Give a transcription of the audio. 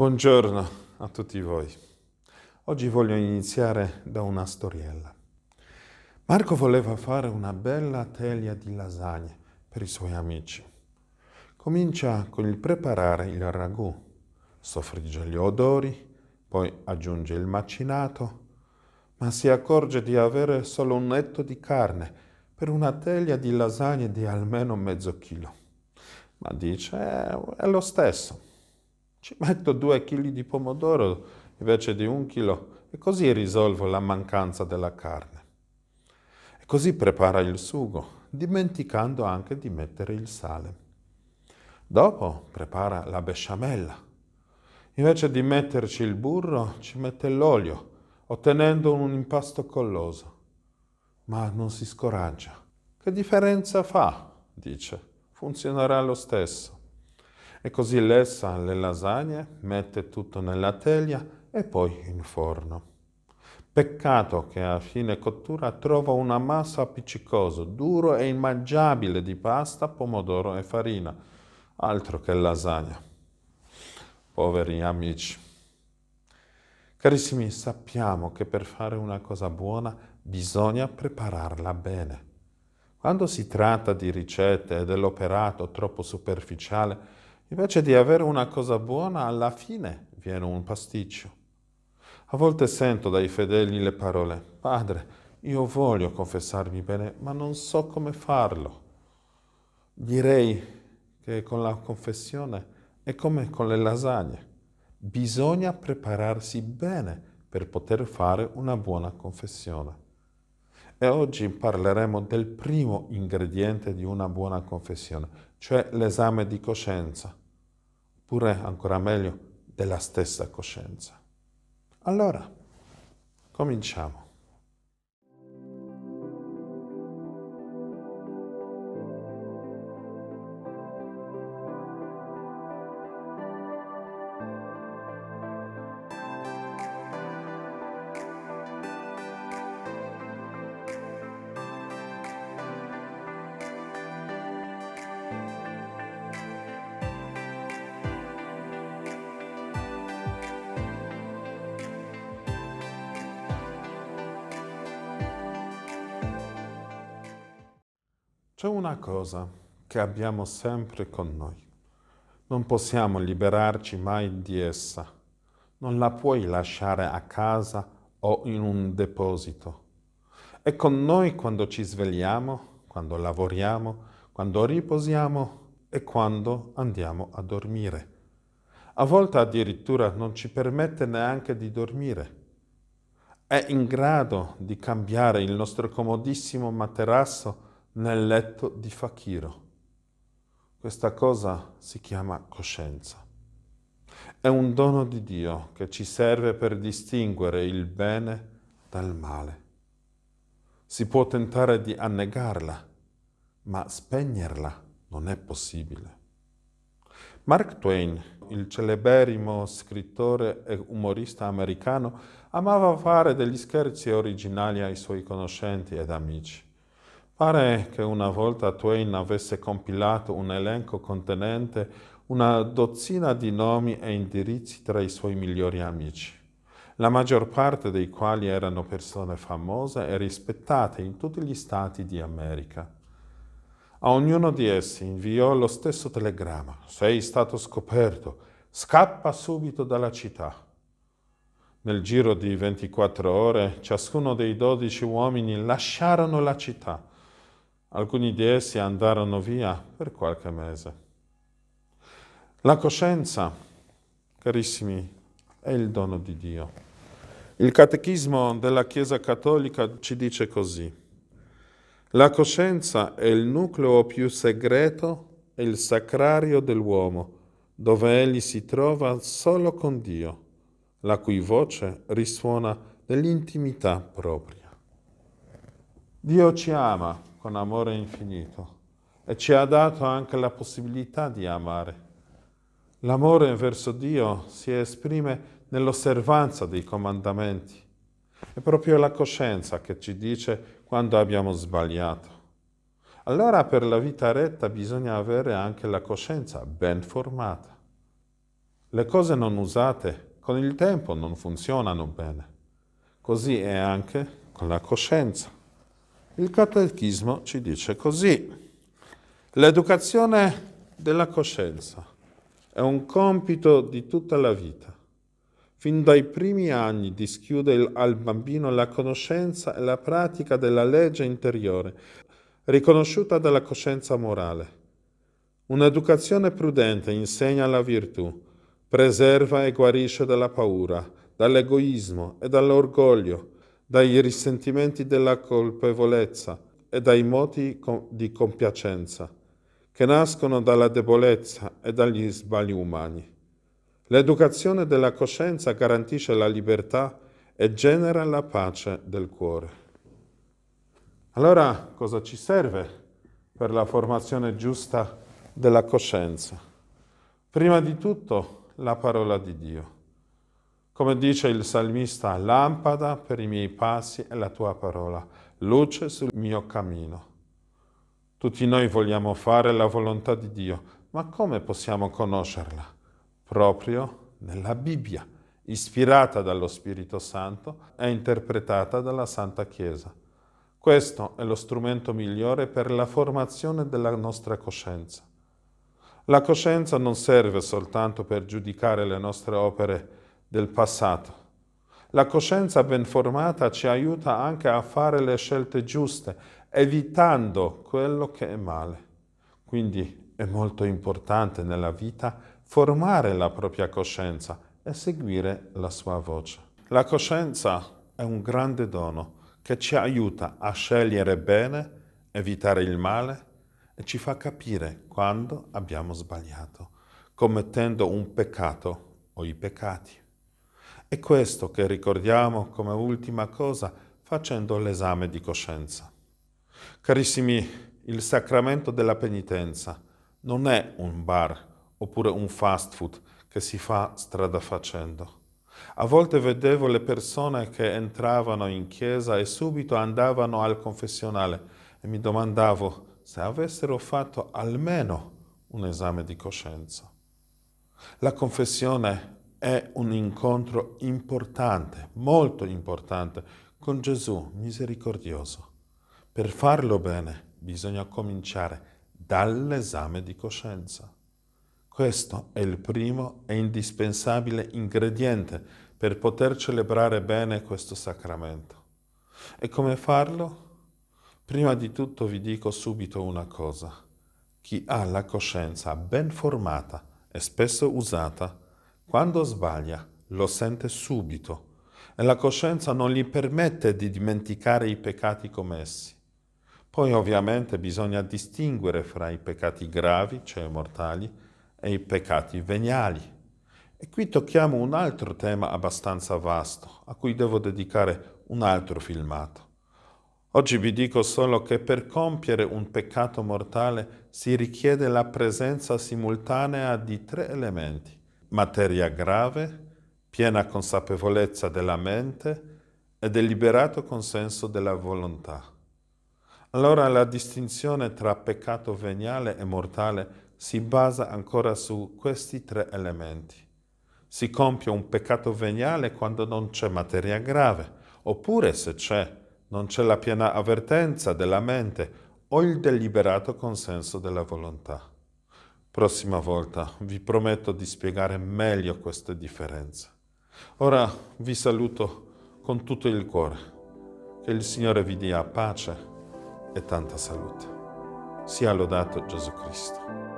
Buongiorno a tutti voi. Oggi voglio iniziare da una storiella. Marco voleva fare una bella teglia di lasagne per i suoi amici. Comincia con il preparare il ragù, soffrigge gli odori, poi aggiunge il macinato, ma si accorge di avere solo un netto di carne per una teglia di lasagne di almeno mezzo chilo. Ma dice, eh, è lo stesso ci metto 2 kg di pomodoro invece di un chilo e così risolvo la mancanza della carne. E così prepara il sugo, dimenticando anche di mettere il sale. Dopo prepara la besciamella. Invece di metterci il burro, ci mette l'olio, ottenendo un impasto colloso. Ma non si scoraggia. Che differenza fa? dice. Funzionerà lo stesso. E così lessa le lasagne, mette tutto nella teglia e poi in forno. Peccato che a fine cottura trova una massa appiccicosa, duro e immangiabile di pasta, pomodoro e farina. Altro che lasagna. Poveri amici. Carissimi, sappiamo che per fare una cosa buona bisogna prepararla bene. Quando si tratta di ricette e dell'operato troppo superficiale, Invece di avere una cosa buona, alla fine viene un pasticcio. A volte sento dai fedeli le parole, Padre, io voglio confessarmi bene, ma non so come farlo. Direi che con la confessione è come con le lasagne. Bisogna prepararsi bene per poter fare una buona confessione. E oggi parleremo del primo ingrediente di una buona confessione, cioè l'esame di coscienza oppure ancora meglio, della stessa coscienza. Allora, cominciamo. C'è una cosa che abbiamo sempre con noi. Non possiamo liberarci mai di essa. Non la puoi lasciare a casa o in un deposito. È con noi quando ci svegliamo, quando lavoriamo, quando riposiamo e quando andiamo a dormire. A volte addirittura non ci permette neanche di dormire. È in grado di cambiare il nostro comodissimo materasso nel letto di Fakiro. Questa cosa si chiama coscienza. È un dono di Dio che ci serve per distinguere il bene dal male. Si può tentare di annegarla, ma spegnerla non è possibile. Mark Twain, il celeberrimo scrittore e umorista americano, amava fare degli scherzi originali ai suoi conoscenti ed amici. Pare che una volta Twain avesse compilato un elenco contenente una dozzina di nomi e indirizzi tra i suoi migliori amici, la maggior parte dei quali erano persone famose e rispettate in tutti gli stati di America. A ognuno di essi inviò lo stesso telegramma. Sei stato scoperto, scappa subito dalla città. Nel giro di 24 ore ciascuno dei dodici uomini lasciarono la città Alcuni di essi andarono via per qualche mese. La coscienza, carissimi, è il dono di Dio. Il catechismo della Chiesa Cattolica ci dice così. La coscienza è il nucleo più segreto e il sacrario dell'uomo, dove egli si trova solo con Dio, la cui voce risuona nell'intimità propria. Dio ci ama con amore infinito e ci ha dato anche la possibilità di amare. L'amore verso Dio si esprime nell'osservanza dei comandamenti. È proprio la coscienza che ci dice quando abbiamo sbagliato. Allora per la vita retta bisogna avere anche la coscienza ben formata. Le cose non usate con il tempo non funzionano bene. Così è anche con la coscienza. Il catechismo ci dice così, l'educazione della coscienza è un compito di tutta la vita. Fin dai primi anni dischiude il, al bambino la conoscenza e la pratica della legge interiore, riconosciuta dalla coscienza morale. Un'educazione prudente insegna la virtù, preserva e guarisce dalla paura, dall'egoismo e dall'orgoglio, dai risentimenti della colpevolezza e dai moti di compiacenza, che nascono dalla debolezza e dagli sbagli umani. L'educazione della coscienza garantisce la libertà e genera la pace del cuore. Allora cosa ci serve per la formazione giusta della coscienza? Prima di tutto la parola di Dio. Come dice il salmista, lampada per i miei passi è la tua parola, luce sul mio cammino. Tutti noi vogliamo fare la volontà di Dio, ma come possiamo conoscerla? Proprio nella Bibbia, ispirata dallo Spirito Santo e interpretata dalla Santa Chiesa. Questo è lo strumento migliore per la formazione della nostra coscienza. La coscienza non serve soltanto per giudicare le nostre opere del passato. La coscienza ben formata ci aiuta anche a fare le scelte giuste, evitando quello che è male. Quindi è molto importante nella vita formare la propria coscienza e seguire la sua voce. La coscienza è un grande dono che ci aiuta a scegliere bene, evitare il male e ci fa capire quando abbiamo sbagliato, commettendo un peccato o i peccati. È questo che ricordiamo come ultima cosa facendo l'esame di coscienza. Carissimi, il sacramento della penitenza non è un bar oppure un fast food che si fa strada facendo. A volte vedevo le persone che entravano in chiesa e subito andavano al confessionale e mi domandavo se avessero fatto almeno un esame di coscienza. La confessione è un incontro importante, molto importante, con Gesù misericordioso. Per farlo bene bisogna cominciare dall'esame di coscienza. Questo è il primo e indispensabile ingrediente per poter celebrare bene questo sacramento. E come farlo? Prima di tutto vi dico subito una cosa. Chi ha la coscienza ben formata e spesso usata, quando sbaglia, lo sente subito e la coscienza non gli permette di dimenticare i peccati commessi. Poi ovviamente bisogna distinguere fra i peccati gravi, cioè mortali, e i peccati veniali. E qui tocchiamo un altro tema abbastanza vasto, a cui devo dedicare un altro filmato. Oggi vi dico solo che per compiere un peccato mortale si richiede la presenza simultanea di tre elementi materia grave, piena consapevolezza della mente e deliberato consenso della volontà. Allora la distinzione tra peccato veniale e mortale si basa ancora su questi tre elementi. Si compie un peccato veniale quando non c'è materia grave, oppure se c'è, non c'è la piena avvertenza della mente o il deliberato consenso della volontà. Prossima volta vi prometto di spiegare meglio queste differenze. Ora vi saluto con tutto il cuore. Che il Signore vi dia pace e tanta salute. Sia lodato Gesù Cristo.